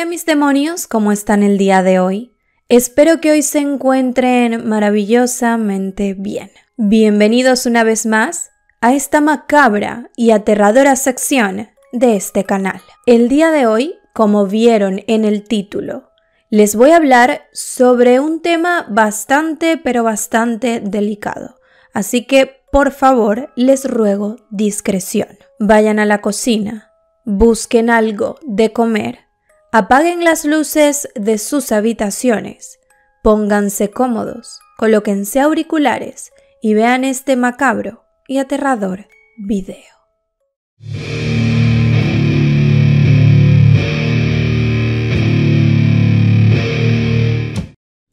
Hola mis demonios, ¿cómo están el día de hoy? Espero que hoy se encuentren maravillosamente bien. Bienvenidos una vez más a esta macabra y aterradora sección de este canal. El día de hoy, como vieron en el título, les voy a hablar sobre un tema bastante pero bastante delicado. Así que, por favor, les ruego discreción. Vayan a la cocina, busquen algo de comer Apaguen las luces de sus habitaciones, pónganse cómodos, colóquense auriculares y vean este macabro y aterrador video.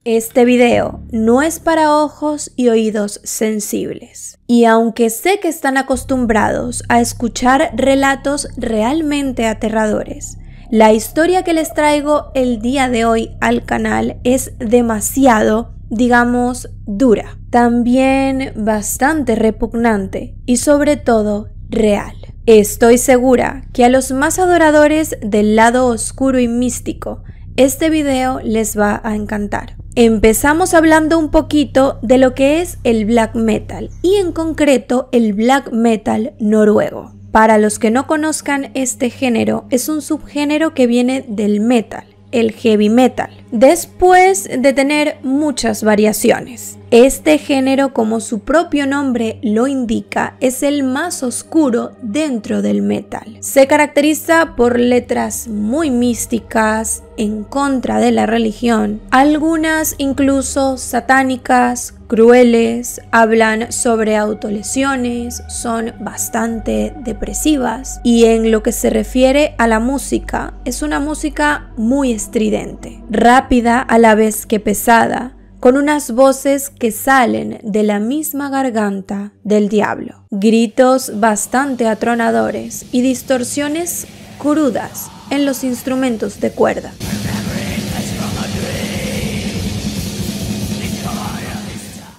Este video no es para ojos y oídos sensibles. Y aunque sé que están acostumbrados a escuchar relatos realmente aterradores, la historia que les traigo el día de hoy al canal es demasiado, digamos, dura, también bastante repugnante y sobre todo real. Estoy segura que a los más adoradores del lado oscuro y místico, este video les va a encantar. Empezamos hablando un poquito de lo que es el black metal y en concreto el black metal noruego. Para los que no conozcan este género, es un subgénero que viene del metal, el heavy metal, después de tener muchas variaciones. Este género, como su propio nombre lo indica, es el más oscuro dentro del metal. Se caracteriza por letras muy místicas, en contra de la religión. Algunas incluso satánicas, crueles, hablan sobre autolesiones, son bastante depresivas y en lo que se refiere a la música, es una música muy estridente, rápida a la vez que pesada con unas voces que salen de la misma garganta del diablo, gritos bastante atronadores y distorsiones crudas en los instrumentos de cuerda.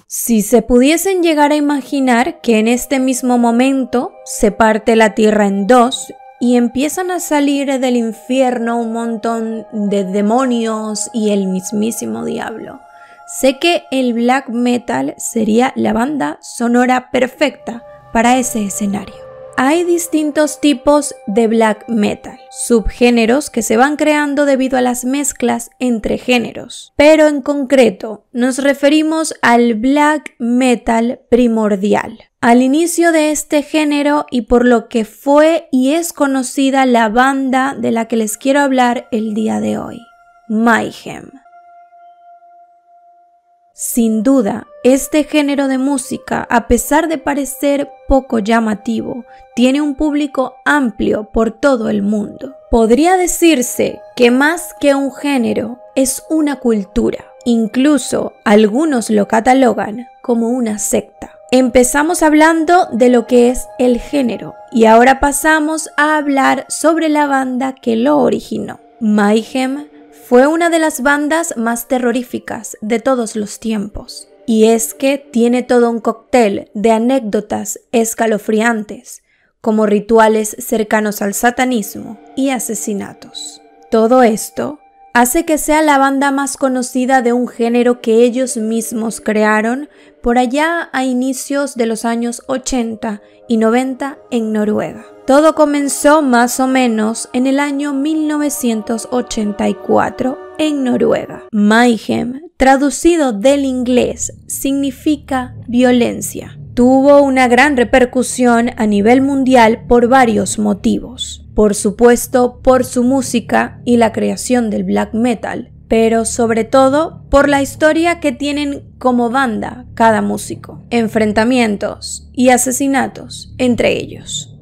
Si se pudiesen llegar a imaginar que en este mismo momento se parte la tierra en dos y empiezan a salir del infierno un montón de demonios y el mismísimo diablo. Sé que el black metal sería la banda sonora perfecta para ese escenario. Hay distintos tipos de black metal, subgéneros que se van creando debido a las mezclas entre géneros, pero en concreto nos referimos al black metal primordial. Al inicio de este género y por lo que fue y es conocida la banda de la que les quiero hablar el día de hoy, Mayhem. Sin duda, este género de música, a pesar de parecer poco llamativo, tiene un público amplio por todo el mundo. Podría decirse que más que un género, es una cultura. Incluso algunos lo catalogan como una secta. Empezamos hablando de lo que es el género y ahora pasamos a hablar sobre la banda que lo originó, Mayhem fue una de las bandas más terroríficas de todos los tiempos. Y es que tiene todo un cóctel de anécdotas escalofriantes, como rituales cercanos al satanismo y asesinatos. Todo esto hace que sea la banda más conocida de un género que ellos mismos crearon por allá a inicios de los años 80 y 90 en Noruega. Todo comenzó más o menos en el año 1984 en Noruega. Mayhem, traducido del inglés, significa violencia. Tuvo una gran repercusión a nivel mundial por varios motivos. Por supuesto, por su música y la creación del black metal, pero sobre todo por la historia que tienen como banda cada músico, enfrentamientos y asesinatos entre ellos.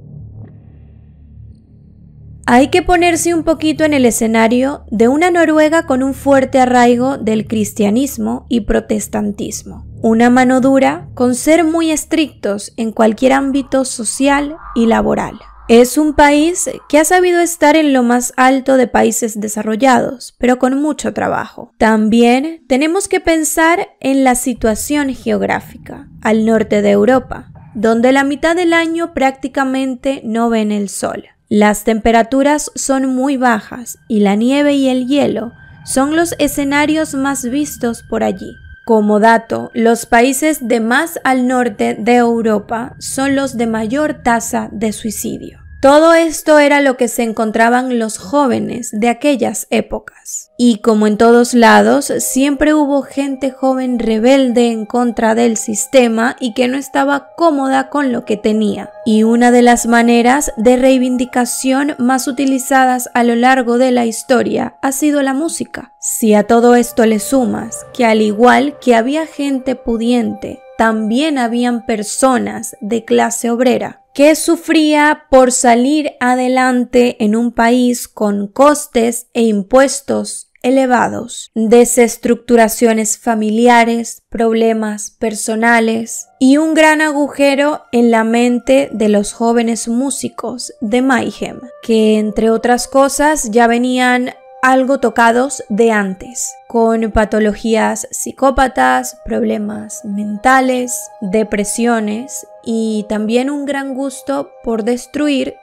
Hay que ponerse un poquito en el escenario de una Noruega con un fuerte arraigo del cristianismo y protestantismo. Una mano dura con ser muy estrictos en cualquier ámbito social y laboral. Es un país que ha sabido estar en lo más alto de países desarrollados, pero con mucho trabajo. También tenemos que pensar en la situación geográfica, al norte de Europa, donde la mitad del año prácticamente no ven el sol. Las temperaturas son muy bajas y la nieve y el hielo son los escenarios más vistos por allí. Como dato, los países de más al norte de Europa son los de mayor tasa de suicidio. Todo esto era lo que se encontraban los jóvenes de aquellas épocas. Y como en todos lados, siempre hubo gente joven rebelde en contra del sistema y que no estaba cómoda con lo que tenía. Y una de las maneras de reivindicación más utilizadas a lo largo de la historia ha sido la música. Si a todo esto le sumas que al igual que había gente pudiente, también habían personas de clase obrera que sufría por salir adelante en un país con costes e impuestos elevados, desestructuraciones familiares, problemas personales y un gran agujero en la mente de los jóvenes músicos de Mayhem, que entre otras cosas ya venían algo tocados de antes, con patologías psicópatas, problemas mentales, depresiones y también un gran gusto por destruir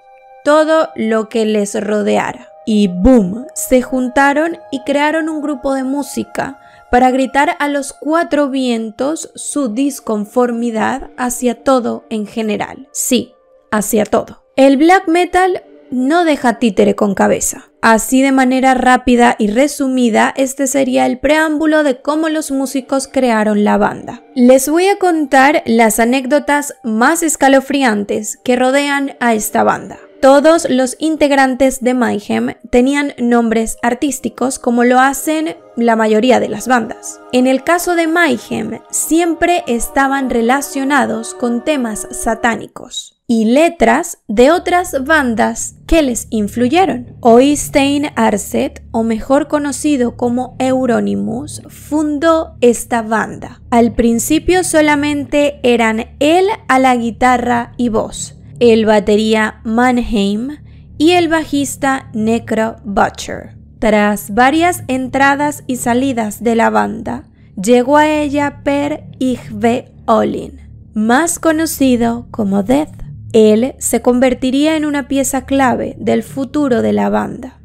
todo lo que les rodeara. Y boom, se juntaron y crearon un grupo de música para gritar a los cuatro vientos su disconformidad hacia todo en general. Sí, hacia todo. El black metal no deja títere con cabeza. Así de manera rápida y resumida, este sería el preámbulo de cómo los músicos crearon la banda. Les voy a contar las anécdotas más escalofriantes que rodean a esta banda. Todos los integrantes de Mayhem tenían nombres artísticos como lo hacen la mayoría de las bandas. En el caso de Mayhem, siempre estaban relacionados con temas satánicos y letras de otras bandas que les influyeron. Oystein Arset, o mejor conocido como Euronymous, fundó esta banda. Al principio solamente eran él a la guitarra y voz, el batería Mannheim y el bajista Necro Butcher. Tras varias entradas y salidas de la banda, llegó a ella Per Igve Olin, más conocido como Death. Él se convertiría en una pieza clave del futuro de la banda.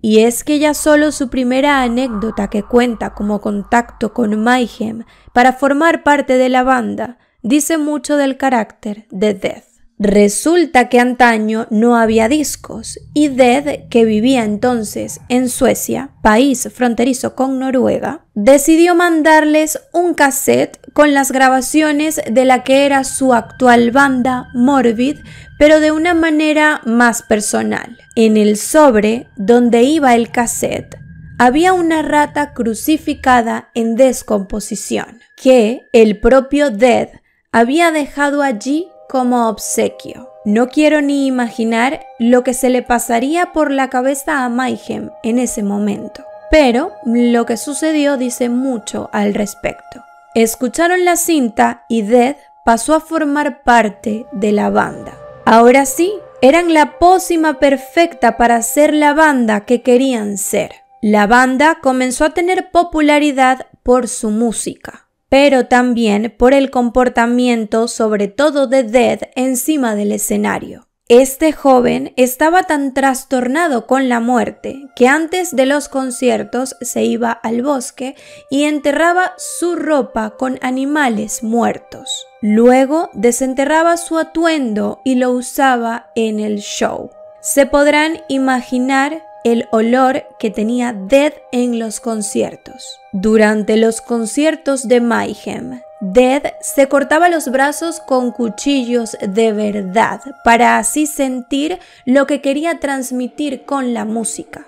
Y es que ya solo su primera anécdota que cuenta como contacto con Mayhem para formar parte de la banda dice mucho del carácter de Death. Resulta que antaño no había discos y Dead, que vivía entonces en Suecia, país fronterizo con Noruega, decidió mandarles un cassette con las grabaciones de la que era su actual banda Morbid, pero de una manera más personal. En el sobre donde iba el cassette había una rata crucificada en descomposición, que el propio Dead había dejado allí como obsequio. No quiero ni imaginar lo que se le pasaría por la cabeza a Mayhem en ese momento, pero lo que sucedió dice mucho al respecto. Escucharon la cinta y Dead pasó a formar parte de la banda. Ahora sí, eran la pócima perfecta para ser la banda que querían ser. La banda comenzó a tener popularidad por su música pero también por el comportamiento sobre todo de Dead encima del escenario. Este joven estaba tan trastornado con la muerte que antes de los conciertos se iba al bosque y enterraba su ropa con animales muertos. Luego desenterraba su atuendo y lo usaba en el show. Se podrán imaginar el olor que tenía Dead en los conciertos. Durante los conciertos de Mayhem, Dead se cortaba los brazos con cuchillos de verdad para así sentir lo que quería transmitir con la música.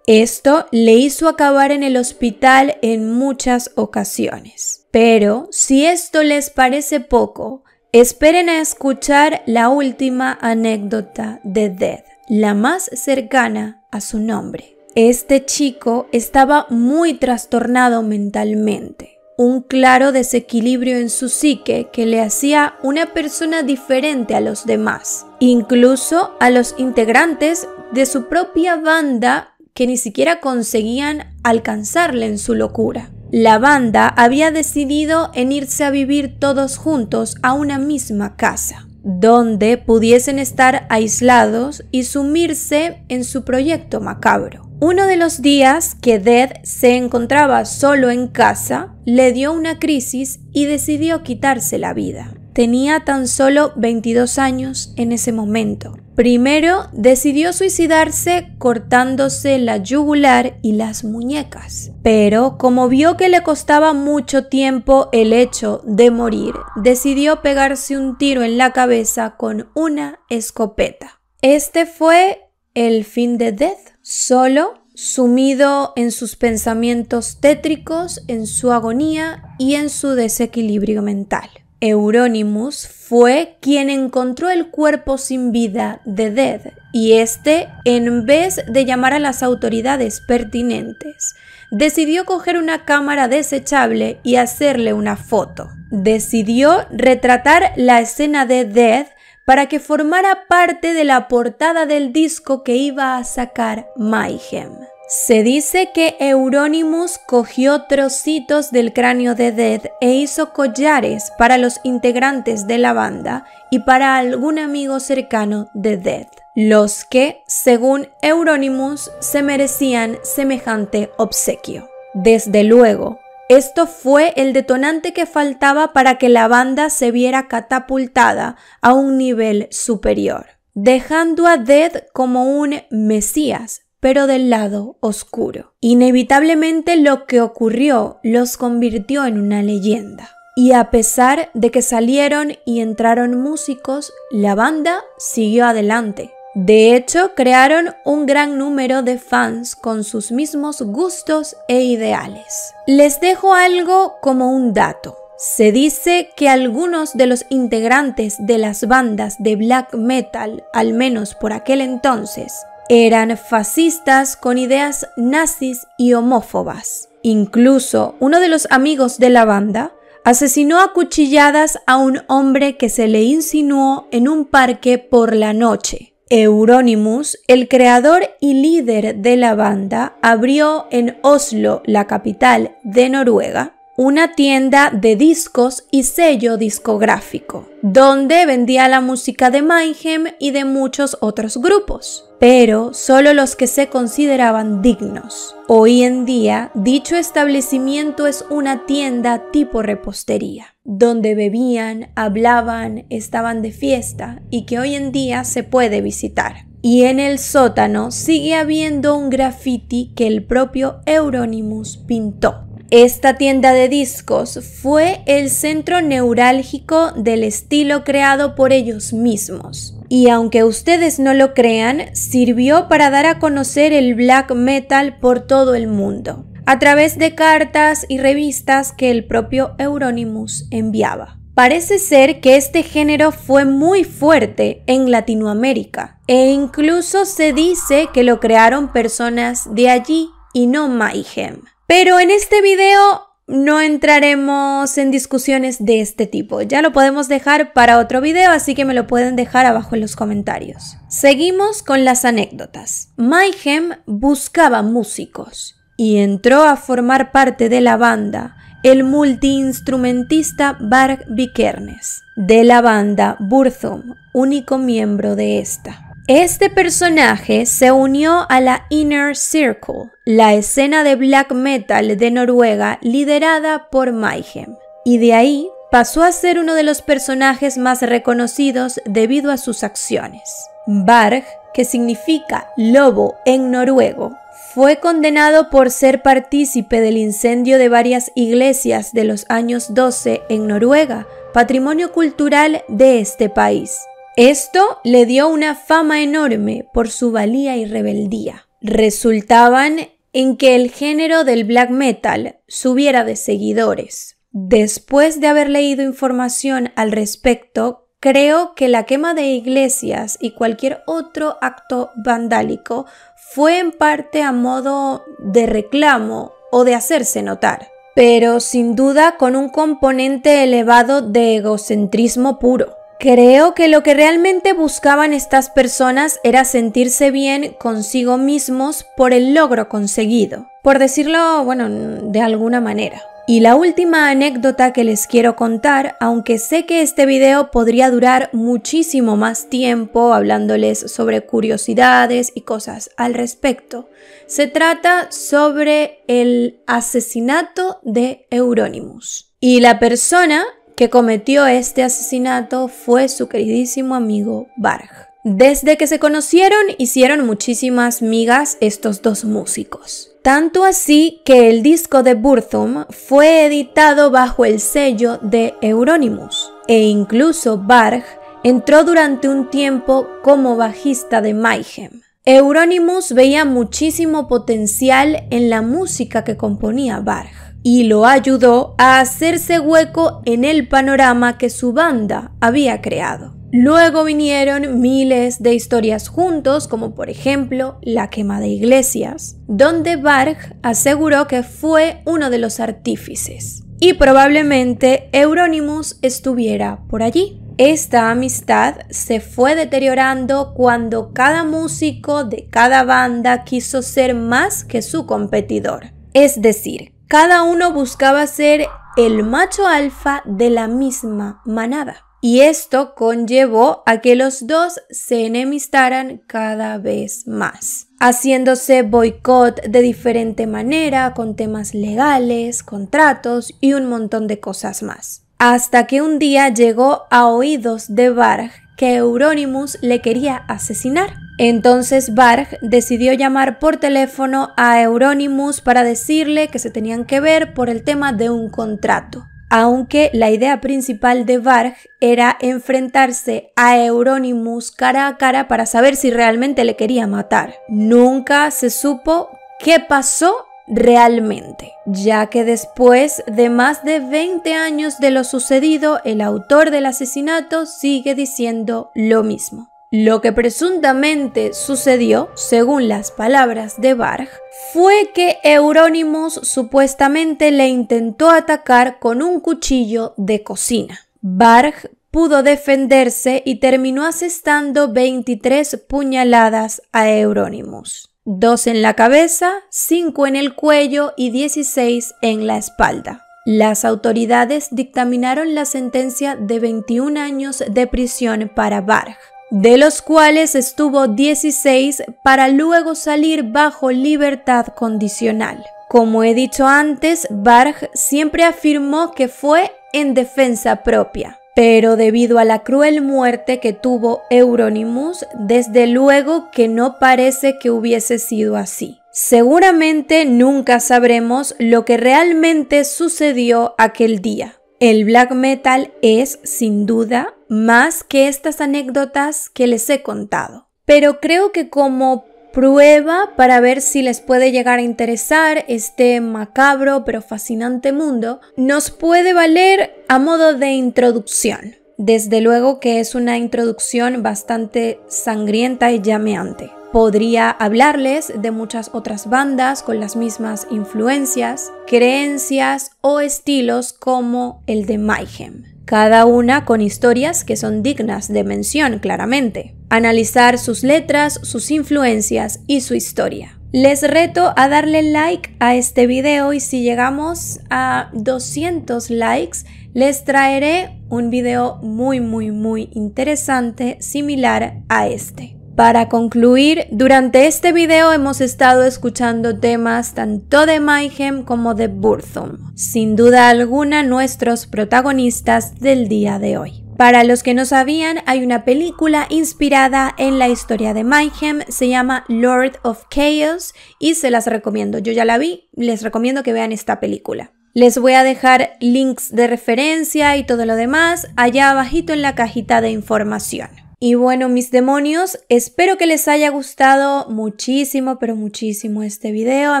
Esto le hizo acabar en el hospital en muchas ocasiones. Pero si esto les parece poco, esperen a escuchar la última anécdota de Dead la más cercana a su nombre. Este chico estaba muy trastornado mentalmente, un claro desequilibrio en su psique que le hacía una persona diferente a los demás, incluso a los integrantes de su propia banda que ni siquiera conseguían alcanzarle en su locura. La banda había decidido en irse a vivir todos juntos a una misma casa donde pudiesen estar aislados y sumirse en su proyecto macabro. Uno de los días que Dead se encontraba solo en casa, le dio una crisis y decidió quitarse la vida. Tenía tan solo 22 años en ese momento. Primero, decidió suicidarse cortándose la yugular y las muñecas, pero como vio que le costaba mucho tiempo el hecho de morir, decidió pegarse un tiro en la cabeza con una escopeta. Este fue el fin de Death, solo sumido en sus pensamientos tétricos, en su agonía y en su desequilibrio mental. Euronymous fue quien encontró el cuerpo sin vida de Dead y este, en vez de llamar a las autoridades pertinentes, decidió coger una cámara desechable y hacerle una foto. Decidió retratar la escena de Dead para que formara parte de la portada del disco que iba a sacar Mayhem. Se dice que Euronymous cogió trocitos del cráneo de Dead e hizo collares para los integrantes de la banda y para algún amigo cercano de Dead, los que, según Euronymous, se merecían semejante obsequio. Desde luego, esto fue el detonante que faltaba para que la banda se viera catapultada a un nivel superior, dejando a Dead como un mesías pero del lado oscuro. Inevitablemente lo que ocurrió los convirtió en una leyenda. Y a pesar de que salieron y entraron músicos, la banda siguió adelante. De hecho, crearon un gran número de fans con sus mismos gustos e ideales. Les dejo algo como un dato. Se dice que algunos de los integrantes de las bandas de black metal, al menos por aquel entonces, eran fascistas con ideas nazis y homófobas. Incluso uno de los amigos de la banda asesinó a cuchilladas a un hombre que se le insinuó en un parque por la noche. Euronymous, el creador y líder de la banda, abrió en Oslo, la capital de Noruega, una tienda de discos y sello discográfico, donde vendía la música de Meinheim y de muchos otros grupos, pero solo los que se consideraban dignos. Hoy en día, dicho establecimiento es una tienda tipo repostería, donde bebían, hablaban, estaban de fiesta y que hoy en día se puede visitar. Y en el sótano sigue habiendo un graffiti que el propio Euronymous pintó. Esta tienda de discos fue el centro neurálgico del estilo creado por ellos mismos. Y aunque ustedes no lo crean, sirvió para dar a conocer el black metal por todo el mundo, a través de cartas y revistas que el propio Euronymous enviaba. Parece ser que este género fue muy fuerte en Latinoamérica, e incluso se dice que lo crearon personas de allí y no Mayhem. Pero en este video no entraremos en discusiones de este tipo. Ya lo podemos dejar para otro video, así que me lo pueden dejar abajo en los comentarios. Seguimos con las anécdotas. Mayhem buscaba músicos y entró a formar parte de la banda el multiinstrumentista Bart Vikernes, de la banda Burthum, único miembro de esta. Este personaje se unió a la Inner Circle, la escena de black metal de Noruega liderada por Mayhem, y de ahí pasó a ser uno de los personajes más reconocidos debido a sus acciones. Varg, que significa lobo en noruego, fue condenado por ser partícipe del incendio de varias iglesias de los años 12 en Noruega, patrimonio cultural de este país. Esto le dio una fama enorme por su valía y rebeldía. Resultaban en que el género del black metal subiera de seguidores. Después de haber leído información al respecto, creo que la quema de iglesias y cualquier otro acto vandálico fue en parte a modo de reclamo o de hacerse notar, pero sin duda con un componente elevado de egocentrismo puro. Creo que lo que realmente buscaban estas personas era sentirse bien consigo mismos por el logro conseguido, por decirlo, bueno, de alguna manera. Y la última anécdota que les quiero contar, aunque sé que este video podría durar muchísimo más tiempo hablándoles sobre curiosidades y cosas al respecto, se trata sobre el asesinato de Euronymous. Y la persona que cometió este asesinato fue su queridísimo amigo Varg. Desde que se conocieron hicieron muchísimas migas estos dos músicos. Tanto así que el disco de Burthum fue editado bajo el sello de Euronymous e incluso Varg entró durante un tiempo como bajista de Mayhem. Euronymous veía muchísimo potencial en la música que componía Varg y lo ayudó a hacerse hueco en el panorama que su banda había creado. Luego vinieron miles de historias juntos, como por ejemplo La quema de iglesias, donde Barg aseguró que fue uno de los artífices y probablemente Euronymous estuviera por allí. Esta amistad se fue deteriorando cuando cada músico de cada banda quiso ser más que su competidor, es decir, cada uno buscaba ser el macho alfa de la misma manada. Y esto conllevó a que los dos se enemistaran cada vez más, haciéndose boicot de diferente manera con temas legales, contratos y un montón de cosas más. Hasta que un día llegó a oídos de Varg que Euronymous le quería asesinar. Entonces Varg decidió llamar por teléfono a Euronymous para decirle que se tenían que ver por el tema de un contrato. Aunque la idea principal de Varg era enfrentarse a Euronymous cara a cara para saber si realmente le quería matar. Nunca se supo qué pasó realmente, ya que después de más de 20 años de lo sucedido, el autor del asesinato sigue diciendo lo mismo. Lo que presuntamente sucedió, según las palabras de Barg, fue que Euronymous supuestamente le intentó atacar con un cuchillo de cocina. Barg pudo defenderse y terminó asestando 23 puñaladas a Euronymous. Dos en la cabeza, 5 en el cuello y 16 en la espalda. Las autoridades dictaminaron la sentencia de 21 años de prisión para Barg, de los cuales estuvo 16 para luego salir bajo libertad condicional. Como he dicho antes, Barg siempre afirmó que fue en defensa propia, pero debido a la cruel muerte que tuvo Euronymous, desde luego que no parece que hubiese sido así. Seguramente nunca sabremos lo que realmente sucedió aquel día. El black metal es, sin duda, más que estas anécdotas que les he contado. Pero creo que como Prueba para ver si les puede llegar a interesar este macabro pero fascinante mundo. Nos puede valer a modo de introducción. Desde luego que es una introducción bastante sangrienta y llameante. Podría hablarles de muchas otras bandas con las mismas influencias, creencias o estilos como el de Mayhem cada una con historias que son dignas de mención claramente. Analizar sus letras, sus influencias y su historia. Les reto a darle like a este video y si llegamos a 200 likes les traeré un video muy muy muy interesante similar a este. Para concluir, durante este video hemos estado escuchando temas tanto de Mayhem como de Burthum, sin duda alguna nuestros protagonistas del día de hoy. Para los que no sabían, hay una película inspirada en la historia de Mayhem, se llama Lord of Chaos y se las recomiendo. Yo ya la vi, les recomiendo que vean esta película. Les voy a dejar links de referencia y todo lo demás allá abajito en la cajita de información. Y bueno, mis demonios, espero que les haya gustado muchísimo, pero muchísimo este video. A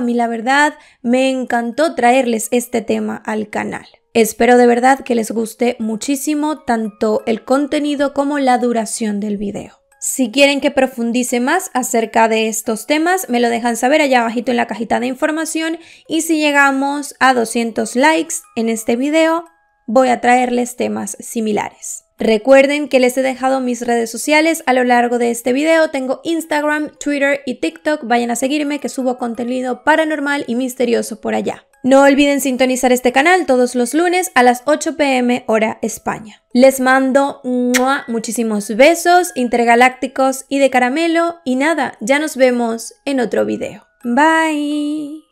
mí la verdad me encantó traerles este tema al canal. Espero de verdad que les guste muchísimo tanto el contenido como la duración del video. Si quieren que profundice más acerca de estos temas, me lo dejan saber allá abajito en la cajita de información y si llegamos a 200 likes en este video, voy a traerles temas similares. Recuerden que les he dejado mis redes sociales a lo largo de este video. Tengo Instagram, Twitter y TikTok. Vayan a seguirme que subo contenido paranormal y misterioso por allá. No olviden sintonizar este canal todos los lunes a las 8 pm hora España. Les mando muchísimos besos intergalácticos y de caramelo y nada, ya nos vemos en otro video. Bye.